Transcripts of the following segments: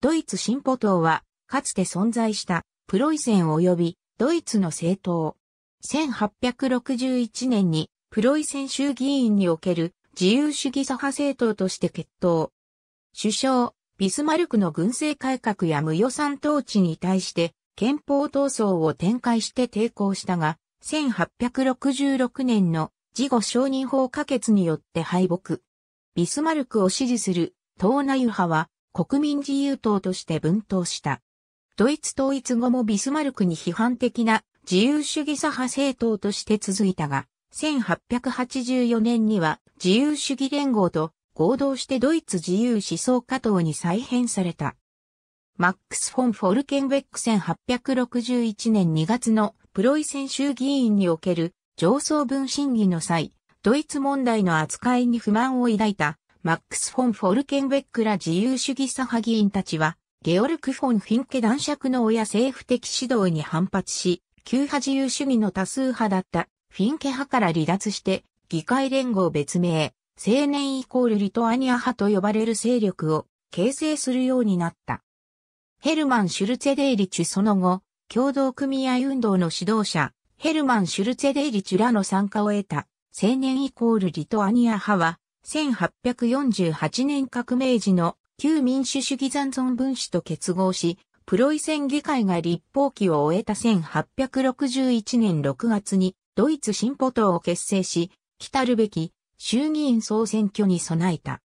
ドイツ進歩党は、かつて存在したプロイセン及びドイツの政党。1861年にプロイセン州議員における自由主義左派政党として決闘。首相、ビスマルクの軍政改革や無予算統治に対して憲法闘争を展開して抵抗したが、1866年の事後承認法可決によって敗北。ビスマルクを支持する党内右派は国民自由党として分党した。ドイツ統一後もビスマルクに批判的な自由主義左派政党として続いたが、1884年には自由主義連合と合同してドイツ自由思想家党に再編された。マックス・フォン・フォルケンベック1861年2月のプロイセン州議員における上層分審議の際、ドイツ問題の扱いに不満を抱いたマックス・フォン・フォルケンベックら自由主義左派議員たちは、ゲオルク・フォン・フィンケ男爵の親政府的指導に反発し、旧派自由主義の多数派だったフィンケ派から離脱して、議会連合別名、青年イコールリトアニア派と呼ばれる勢力を形成するようになった。ヘルマン・シュルツェデイリチュその後、共同組合運動の指導者、ヘルマン・シュルツェデイリチュらの参加を得た青年イコールリトアニア派は、1848年革命時の旧民主主義残存分子と結合し、プロイセン議会が立法期を終えた1861年6月にドイツ進歩党を結成し、来るべき衆議院総選挙に備えた。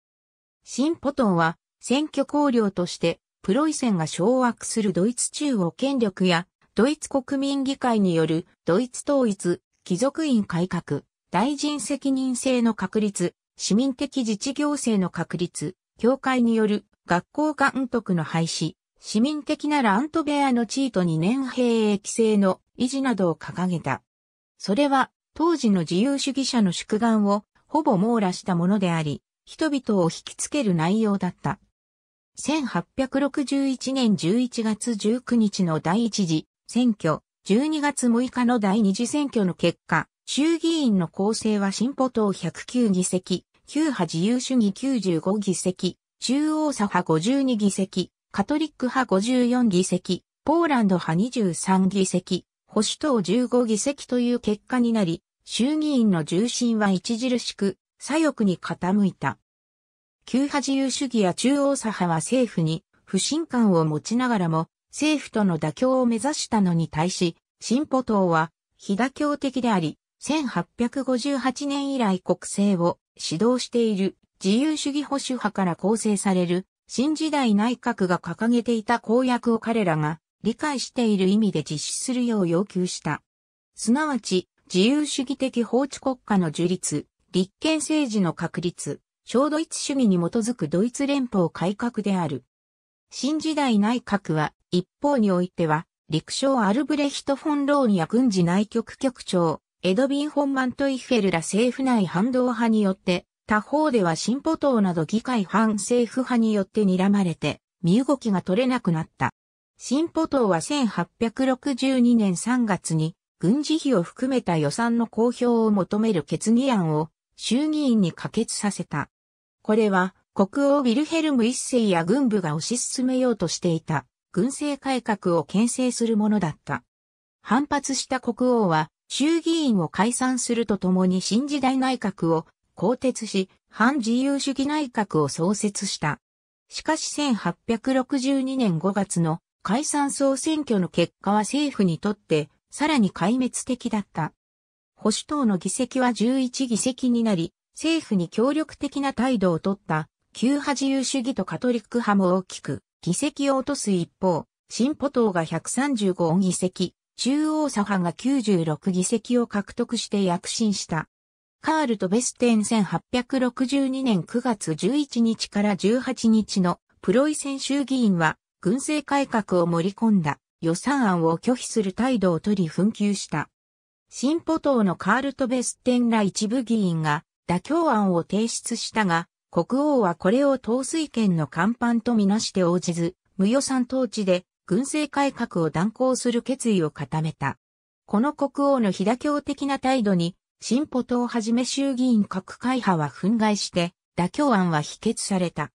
進歩党は選挙考慮としてプロイセンが掌握するドイツ中央権力やドイツ国民議会によるドイツ統一、貴族院改革、大臣責任制の確立、市民的自治行政の確立、教会による学校監督の廃止、市民的なラントベアの地位と2年兵役制の維持などを掲げた。それは当時の自由主義者の宿願をほぼ網羅したものであり、人々を引きつける内容だった。1861年11月19日の第一次選挙、12月6日の第二次選挙の結果、衆議院の構成は進歩党109議席、旧派自由主義95議席、中央左派52議席、カトリック派54議席、ポーランド派23議席、保守党15議席という結果になり、衆議院の重心は著しく左翼に傾いた。旧派自由主義や中央左派は政府に不信感を持ちながらも政府との妥協を目指したのに対し、進歩党は非妥協的であり、1858年以来国政を指導している自由主義保守派から構成される新時代内閣が掲げていた公約を彼らが理解している意味で実施するよう要求した。すなわち、自由主義的法治国家の樹立、立憲政治の確立、小ドイツ主義に基づくドイツ連邦改革である。新時代内閣は、一方においては、陸将アルブレヒト・フォン・ローニや軍事内局局長、エドビン・ホンマントイフェルら政府内反動派によって、他方では進歩党など議会反政府派によって睨まれて、身動きが取れなくなった。進歩党は1862年3月に、軍事費を含めた予算の公表を求める決議案を衆議院に可決させた。これは国王ウィルヘルム一世や軍部が推し進めようとしていた軍政改革を牽制するものだった。反発した国王は衆議院を解散するとともに新時代内閣を更迭し、反自由主義内閣を創設した。しかし1862年5月の解散総選挙の結果は政府にとってさらに壊滅的だった。保守党の議席は11議席になり、政府に協力的な態度をとった旧派自由主義とカトリック派も大きく議席を落とす一方、進歩党が135議席、中央左派が96議席を獲得して躍進した。カールとベステン1862年9月11日から18日のプロイセン衆議員は軍政改革を盛り込んだ予算案を拒否する態度を取り紛糾した。進歩党のカールト・ベステンら一部議員が妥協案を提出したが、国王はこれを統帥権の看板とみなして応じず、無予算統治で軍政改革を断行する決意を固めた。この国王の飛騨教的な態度に、進歩党をはじめ衆議院各会派は憤慨して、妥協案は否決された。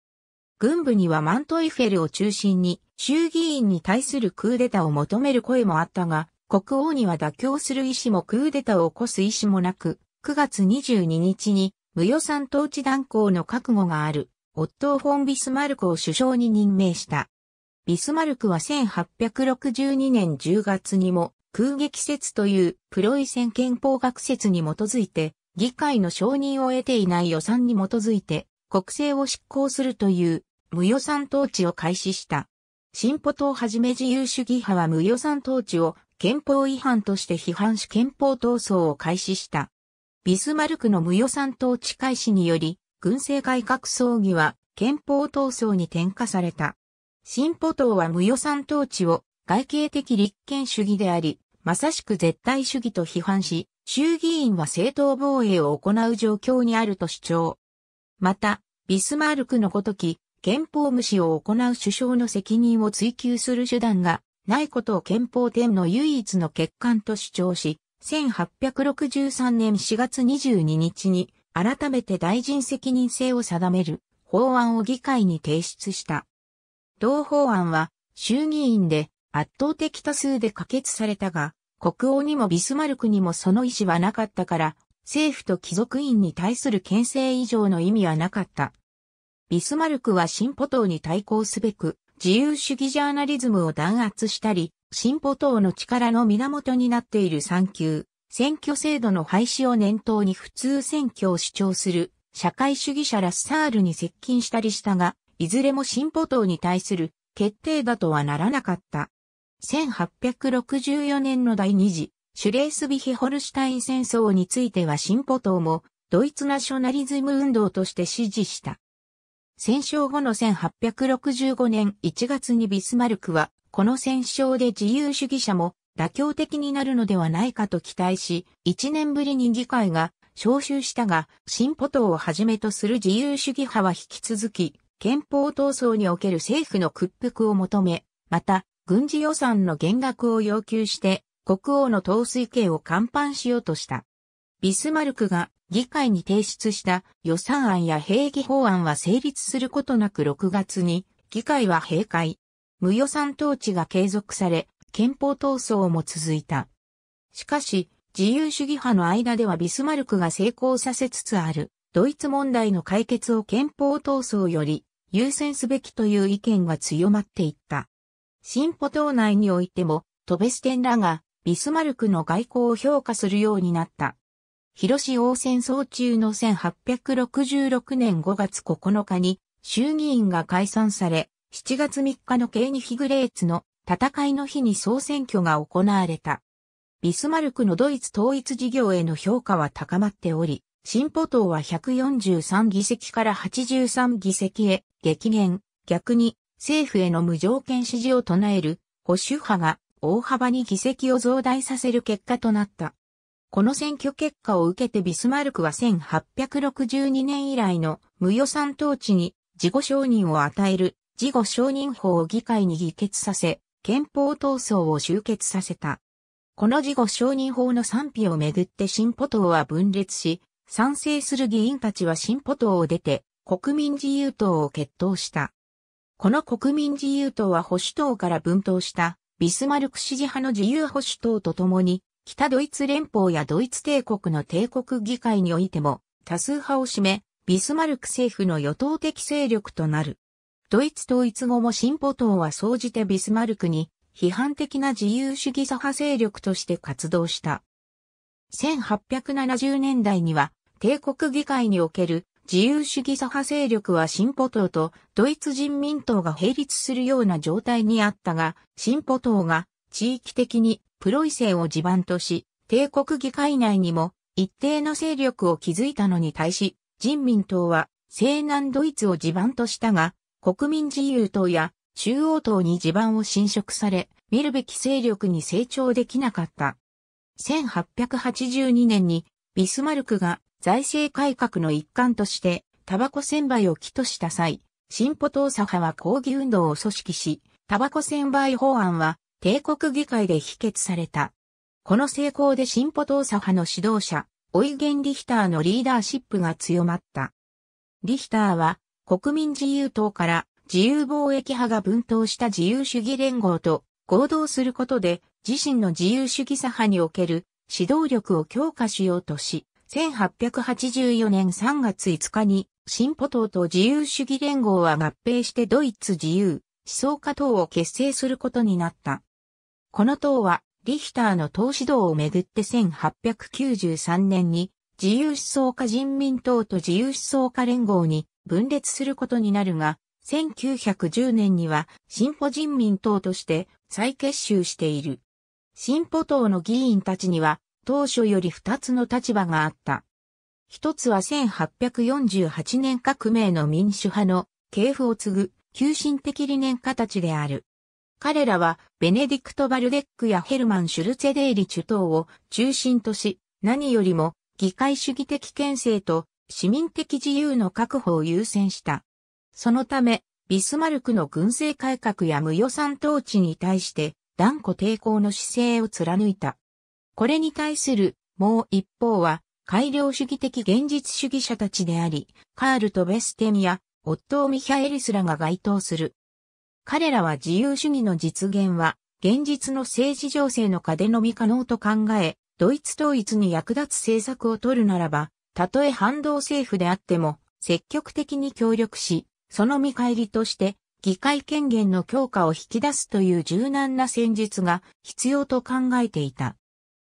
軍部にはマントイフェルを中心に衆議院に対するクーデタを求める声もあったが、国王には妥協する意思もクーデタを起こす意思もなく、9月22日に無予算統治断行の覚悟がある、夫をフォン・ビスマルクを首相に任命した。ビスマルクは1862年10月にも空撃説というプロイセン憲法学説に基づいて議会の承認を得ていない予算に基づいて国政を執行するという無予算統治を開始した。進歩党はじめ自由主義派は無予算統治を憲法違反として批判し憲法闘争を開始した。ビスマルクの無予算統治開始により、軍政改革葬儀は憲法闘争に転化された。進歩党は無予算統治を外形的立憲主義であり、まさしく絶対主義と批判し、衆議院は正当防衛を行う状況にあると主張。また、ビスマルクのごとき、憲法無視を行う首相の責任を追求する手段がないことを憲法天の唯一の欠陥と主張し、1863年4月22日に改めて大臣責任制を定める法案を議会に提出した。同法案は衆議院で圧倒的多数で可決されたが、国王にもビスマルクにもその意思はなかったから、政府と貴族院に対する牽制以上の意味はなかった。ビスマルクは進歩党に対抗すべく、自由主義ジャーナリズムを弾圧したり、進歩党の力の源になっている産休、選挙制度の廃止を念頭に普通選挙を主張する、社会主義者ラッサールに接近したりしたが、いずれも進歩党に対する決定打とはならなかった。1864年の第二次、シュレースビヒホルシュタイン戦争については進歩党も、ドイツナショナリズム運動として支持した。戦勝後の1865年1月にビスマルクは、この戦勝で自由主義者も妥協的になるのではないかと期待し、1年ぶりに議会が招集したが、進歩党をはじめとする自由主義派は引き続き、憲法闘争における政府の屈服を求め、また、軍事予算の減額を要求して、国王の統帥権を看板しようとした。ビスマルクが議会に提出した予算案や兵役法案は成立することなく6月に議会は閉会。無予算統治が継続され、憲法闘争も続いた。しかし、自由主義派の間ではビスマルクが成功させつつある、ドイツ問題の解決を憲法闘争より優先すべきという意見が強まっていった。進歩党内においても、トベステンらがビスマルクの外交を評価するようになった。広島戦争中の1866年5月9日に衆議院が解散され、7月3日のケーニヒグレーツの戦いの日に総選挙が行われた。ビスマルクのドイツ統一事業への評価は高まっており、進歩党は143議席から83議席へ激減、逆に政府への無条件支持を唱える保守派が大幅に議席を増大させる結果となった。この選挙結果を受けてビスマルクは1862年以来の無予算統治に自己承認を与える自己承認法を議会に議決させ、憲法闘争を終結させた。この自己承認法の賛否をめぐって進歩党は分裂し、賛成する議員たちは進歩党を出て、国民自由党を決闘した。この国民自由党は保守党から分党した、ビスマルク支持派の自由保守党と共に、北ドイツ連邦やドイツ帝国の帝国議会においても、多数派を占め、ビスマルク政府の与党的勢力となる。ドイツ統一後も進歩党は総じてビスマルクに批判的な自由主義左派勢力として活動した。1870年代には、帝国議会における自由主義左派勢力は進歩党とドイツ人民党が並立するような状態にあったが、進歩党が地域的にプロイセンを地盤とし、帝国議会内にも一定の勢力を築いたのに対し、人民党は西南ドイツを地盤としたが、国民自由党や中央党に地盤を侵食され、見るべき勢力に成長できなかった。1882年にビスマルクが財政改革の一環としてタバコ専売を起とした際、進歩党左派は抗議運動を組織し、タバコ専売法案は帝国議会で否決された。この成功で進歩党左派の指導者、オイゲン・リヒターのリーダーシップが強まった。リヒターは国民自由党から自由貿易派が分党した自由主義連合と合同することで自身の自由主義左派における指導力を強化しようとし、1884年3月5日に進歩党と自由主義連合は合併してドイツ自由思想家党を結成することになった。この党はリヒターの党指導をめぐって1893年に自由思想家人民党と自由思想家連合に分裂することになるが、1910年には進歩人民党として再結集している。進歩党の議員たちには、当初より二つの立場があった。一つは1848年革命の民主派の系譜を継ぐ、急進的理念家たちである。彼らは、ベネディクト・バルデックやヘルマン・シュルツェデーリチュ党を中心とし、何よりも、議会主義的憲政と市民的自由の確保を優先した。そのため、ビスマルクの軍政改革や無予算統治に対して、断固抵抗の姿勢を貫いた。これに対するもう一方は改良主義的現実主義者たちであり、カールとベステンやオットー・ミヒャエリスらが該当する。彼らは自由主義の実現は現実の政治情勢のでのみ可能と考え、ドイツ統一に役立つ政策を取るならば、たとえ反動政府であっても積極的に協力し、その見返りとして議会権限の強化を引き出すという柔軟な戦術が必要と考えていた。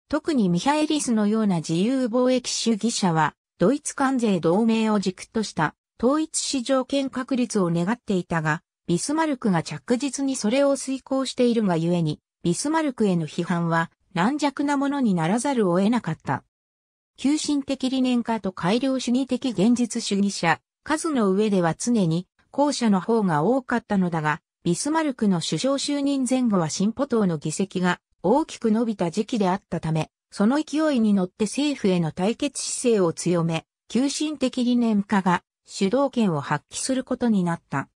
特にミハエリスのような自由貿易主義者は、ドイツ関税同盟を軸とした統一市場権確立を願っていたが、ビスマルクが着実にそれを遂行しているがゆえに、ビスマルクへの批判は軟弱なものにならざるを得なかった。急進的理念家と改良主義的現実主義者、数の上では常に後者の方が多かったのだが、ビスマルクの首相就任前後は進歩党の議席が大きく伸びた時期であったため、その勢いに乗って政府への対決姿勢を強め、急進的理念化が主導権を発揮することになった。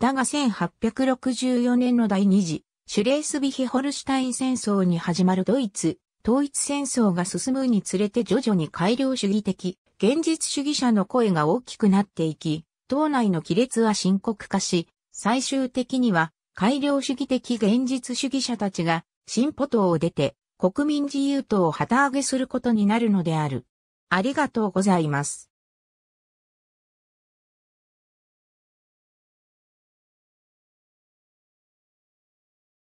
だが1864年の第二次、シュレースビヒホルシュタイン戦争に始まるドイツ、統一戦争が進むにつれて徐々に改良主義的、現実主義者の声が大きくなっていき、党内の亀裂は深刻化し、最終的には改良主義的現実主義者たちが進歩党を出て国民自由党を旗揚げすることになるのである。ありがとうございます。